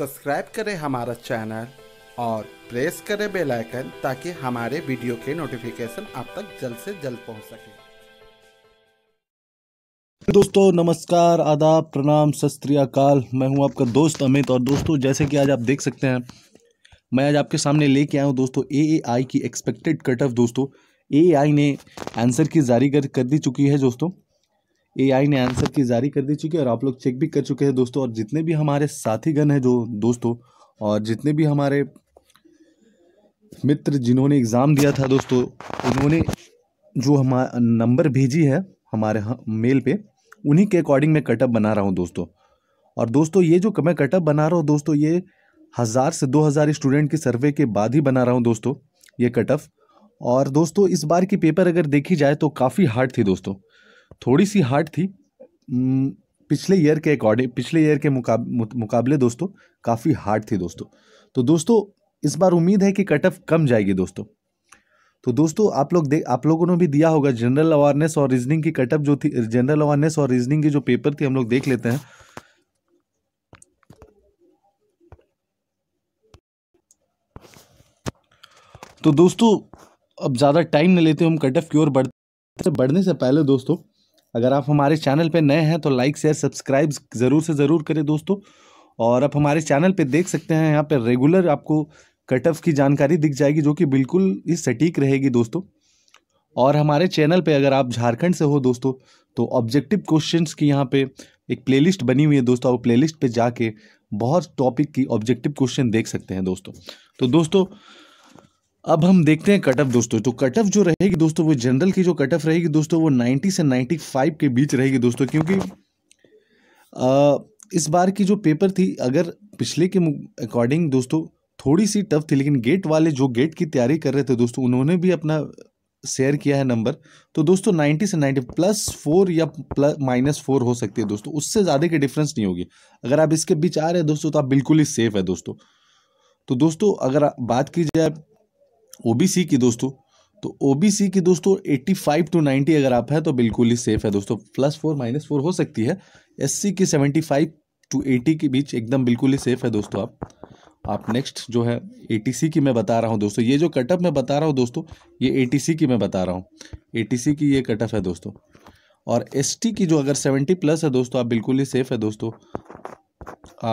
subscribe करें हमारा channel और प्रेस करें बेल आइकन ताकि हमारे वीडियो के नोटिफिकेशन आप तक जल्द से जल्द पहुंच सके दोस्तों नमस्कार आदाब प्रणाम सत मैं हूं आपका दोस्त अमित और दोस्तों जैसे कि आज आप देख सकते हैं मैं आज आपके सामने लेके आया हूं दोस्तों ए की एक्सपेक्टेड कट ऑफ दोस्तों ए ने आंसर की जारी कर, कर दी चुकी है दोस्तों एआई ने आंसर की जारी कर दी चुकी है और आप लोग चेक भी कर चुके हैं दोस्तों और जितने भी हमारे साथीगण हैं जो दोस्तों और जितने भी हमारे मित्र जिन्होंने एग्ज़ाम दिया था दोस्तों उन्होंने जो हमारा नंबर भेजी है हमारे मेल पे उन्हीं के अकॉर्डिंग मैं कटअप बना रहा हूँ दोस्तों और दोस्तों ये जो मैं कटअप बना रहा हूँ दोस्तों ये हज़ार से दो हज़ार स्टूडेंट के सर्वे के बाद ही बना रहा हूँ दोस्तों ये कटअप और दोस्तों इस बार की पेपर अगर देखी जाए तो काफ़ी हार्ड थी दोस्तों थोड़ी सी हार्ड थी हम्म, पिछले ईयर के अकॉर्डिंग पिछले ईयर के मुकाबले दोस्तों काफ़ी हार्ड थी दोस्तों तो दोस्तों इस बार उम्मीद है कि कट ऑफ कम जाएगी दोस्तों तो दोस्तों आप लोग देख आप लोगों ने भी दिया होगा जनरल अवेयरनेस और रीजनिंग की कटअप जो थी जनरल अवेयरनेस और रीजनिंग की जो पेपर थी हम लोग देख लेते हैं तो दोस्तों अब ज़्यादा टाइम नहीं लेते हम कट ऑफ की ओर बढ़ते बढ़ने से पहले दोस्तों अगर आप हमारे चैनल पे नए हैं तो लाइक शेयर सब्सक्राइब ज़रूर से ज़रूर करें दोस्तों और आप हमारे चैनल पे देख सकते हैं यहाँ पे रेगुलर आपको कट ऑफ की जानकारी दिख जाएगी जो कि बिल्कुल ही सटीक रहेगी दोस्तों और हमारे चैनल पे अगर आप झारखंड से हो दोस्तों तो ऑब्जेक्टिव क्वेश्चंस की यहाँ पे एक प्लेलिस्ट बनी हुई है दोस्तों आप प्लेलिस्ट पे जाके बहुत टॉपिक की ऑब्जेक्टिव क्वेश्चन देख सकते हैं दोस्तों तो दोस्तों अब हम देखते हैं कट ऑफ दोस्तों तो कट ऑफ जो रहेगी दोस्तों वो जनरल की जो कट ऑफ रहेगी दोस्तों वो 90 से 95 के बीच रहेगी दोस्तों क्योंकि आ, इस बार की जो पेपर थी अगर पिछले के अकॉर्डिंग दोस्तों थोड़ी सी टफ थी लेकिन गेट वाले जो गेट की तैयारी कर रहे थे दोस्तों उन्होंने भी अपना शेयर किया है नंबर तो दोस्तों नाइन्टी से नाइन्टी प्लस फोर या प्लस माइनस फोर हो सकती है दोस्तों उससे ज़्यादा की डिफरेंस नहीं होगी अगर आप इसके बीच आ रहे हैं दोस्तों तो आप बिल्कुल ही सेफ है दोस्तों तो दोस्तों अगर बात की जाए ओबीसी की दोस्तों तो ओबीसी की दोस्तों 85 टू 90 अगर आप है तो बिल्कुल ही सेफ है दोस्तों प्लस फोर माइनस फोर हो सकती है एससी की 75 टू 80 के बीच एकदम बिल्कुल ही सेफ है दोस्तों आप आप नेक्स्ट जो है एटीसी की मैं बता रहा हूँ दोस्तों ये जो कटअप मैं बता रहा हूँ दोस्तों ये ए की मैं बता रहा हूँ ए की ये कटअप है दोस्तों और एस की जो अगर सेवेंटी प्लस है दोस्तों आप बिल्कुल ही सेफ़ है दोस्तों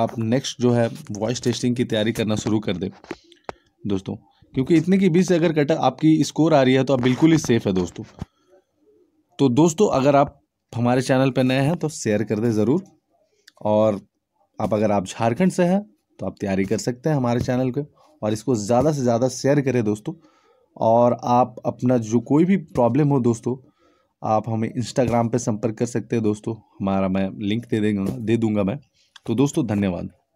आप नेक्स्ट जो है वॉइस टेस्टिंग की तैयारी करना शुरू कर दें दोस्तों क्योंकि इतने की बीस अगर कट आपकी स्कोर आ रही है तो आप बिल्कुल ही सेफ है दोस्तों तो दोस्तों अगर आप हमारे चैनल पर नए हैं तो शेयर कर दें ज़रूर और आप अगर आप झारखंड से हैं तो आप तैयारी कर सकते हैं हमारे चैनल को और इसको ज़्यादा से ज़्यादा शेयर करें दोस्तों और आप अपना जो कोई भी प्रॉब्लम हो दोस्तों आप हमें इंस्टाग्राम पे संपर्क कर सकते हैं दोस्तों हमारा मैं लिंक दे देंगे दे दूंगा मैं तो दोस्तों धन्यवाद